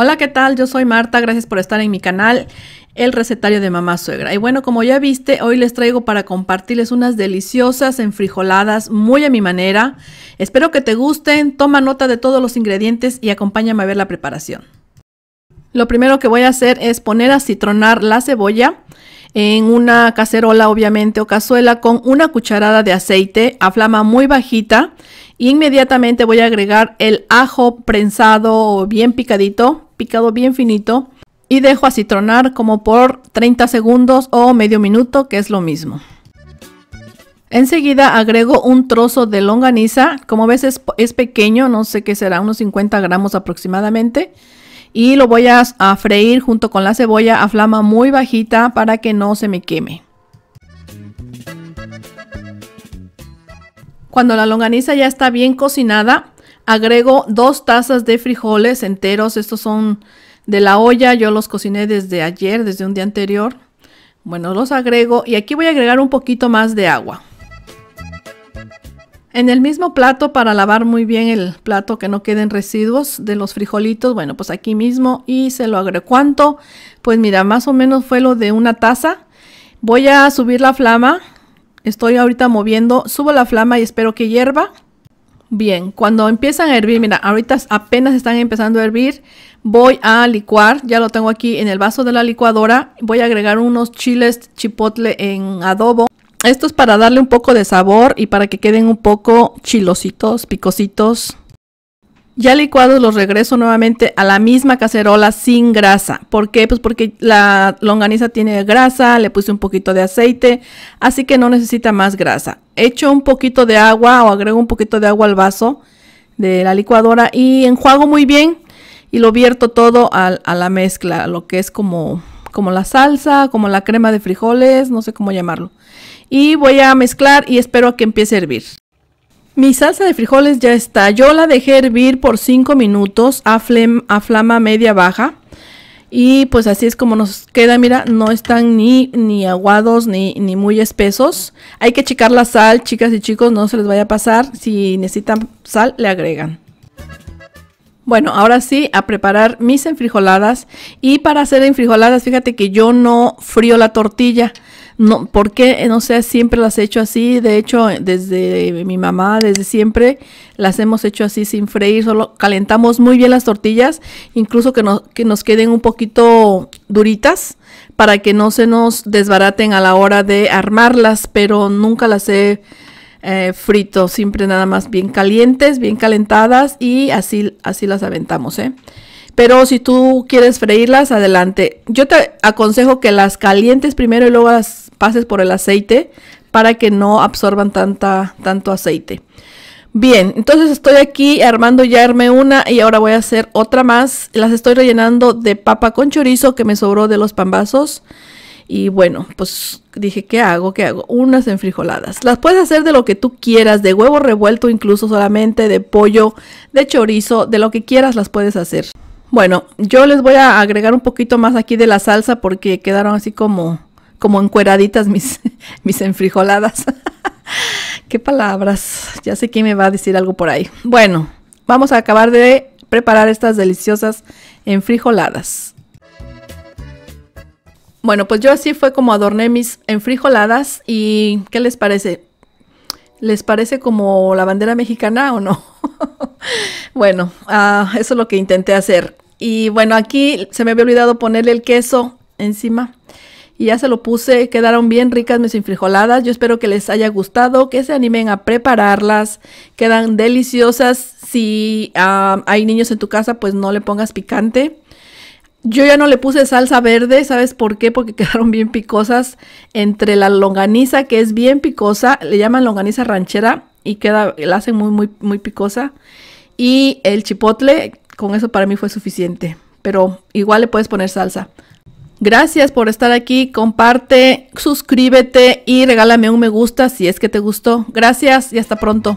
Hola, ¿qué tal? Yo soy Marta, gracias por estar en mi canal El Recetario de Mamá Suegra. Y bueno, como ya viste, hoy les traigo para compartirles unas deliciosas enfrijoladas muy a mi manera. Espero que te gusten, toma nota de todos los ingredientes y acompáñame a ver la preparación. Lo primero que voy a hacer es poner a citronar la cebolla en una cacerola, obviamente, o cazuela con una cucharada de aceite a flama muy bajita. inmediatamente voy a agregar el ajo prensado bien picadito picado bien finito y dejo así tronar como por 30 segundos o medio minuto, que es lo mismo. Enseguida agrego un trozo de longaniza, como ves es, pequeño, no sé qué será, unos 50 gramos aproximadamente. Y lo voy a, a freír junto con la cebolla a flama muy bajita para que no se me queme. Cuando la longaniza ya está bien cocinada, agrego dos tazas de frijoles enteros. Estos son de la olla. Yo los cociné desde ayer, desde un día anterior. Bueno, los agrego y aquí voy a agregar un poquito más de agua. En el mismo plato para lavar muy bien el plato que no queden residuos de los frijolitos, bueno, pues aquí mismo y se lo agrego. ¿Cuánto? Pues mira, más o menos fue lo de una taza. Voy a subir la flama. Estoy ahorita moviendo, subo la flama y espero que hierva. Bien, cuando empiezan a hervir, mira, ahorita apenas están empezando a hervir, voy a licuar, ya lo tengo aquí en el vaso de la licuadora, voy a agregar unos chiles chipotle en adobo. Esto es para darle un poco de sabor y para que queden un poco chilositos, picositos. Ya licuados los regreso nuevamente a la misma cacerola sin grasa. ¿Por qué? Pues porque la longaniza tiene grasa, le puse un poquito de aceite, así que no necesita más grasa. Echo un poquito de agua o agrego un poquito de agua al vaso de la licuadora y enjuago muy bien y lo vierto todo a, a la mezcla, lo que es como, como la salsa, como la crema de frijoles, no sé cómo llamarlo. Y voy a mezclar y espero a que empiece a hervir. Mi salsa de frijoles ya está. Yo la dejé hervir por 5 minutos a, flama media baja. Y pues así es como nos queda, mira, no están ni, ni aguados ni, ni, muy espesos. Hay que checar la sal, chicas y chicos, no se les vaya a pasar. Si necesitan sal, le agregan. Bueno, ahora sí, a preparar mis enfrijoladas. Y para hacer enfrijoladas, fíjate que yo no frío la tortilla. No, porque, no sé, siempre las he hecho así. De hecho, desde mi mamá, desde siempre, las hemos hecho así sin freír. Solo calentamos muy bien las tortillas, incluso que nos, queden un poquito duritas para que no se nos desbaraten a la hora de armarlas, pero nunca las he eh, frito. Siempre nada más bien calientes, bien calentadas y así, así las aventamos, ¿eh? Pero si tú quieres freírlas, adelante. Yo te aconsejo que las calientes primero y luego las pases por el aceite para que no absorban tanta, tanto aceite. Bien, entonces estoy aquí armando ya armé una y ahora voy a hacer otra más. Las estoy rellenando de papa con chorizo que me sobró de los pambazos. Y bueno, pues dije, ¿qué hago? ¿Qué hago? Unas enfrijoladas. Las puedes hacer de lo que tú quieras, de huevo revuelto incluso solamente, de pollo, de chorizo, de lo que quieras las puedes hacer. Bueno, yo les voy a agregar un poquito más aquí de la salsa porque quedaron así como, como encueraditas mis, mis enfrijoladas. Qué palabras. Ya sé quién me va a decir algo por ahí. Bueno, vamos a acabar de preparar estas deliciosas enfrijoladas. Bueno, pues yo así fue como adorné mis enfrijoladas y ¿qué les parece? ¿Les parece como la bandera mexicana o no? bueno, ah, eso es lo que intenté hacer. Y bueno, aquí se me había olvidado ponerle el queso encima. Y ya se lo puse, quedaron bien ricas mis enfrijoladas. Yo espero que les haya gustado, que se animen a prepararlas. Quedan deliciosas. Si hay niños en tu casa, pues no le pongas picante. Yo ya no le puse salsa verde, ¿sabes por qué? Porque quedaron bien picosas entre la longaniza, que es bien picosa, le llaman longaniza ranchera y queda, la hacen muy, muy, muy picosa. Y el chipotle, con eso para mí fue suficiente, pero igual le puedes poner salsa. Gracias por estar aquí, comparte, suscríbete y regálame un me gusta si es que te gustó. Gracias y hasta pronto.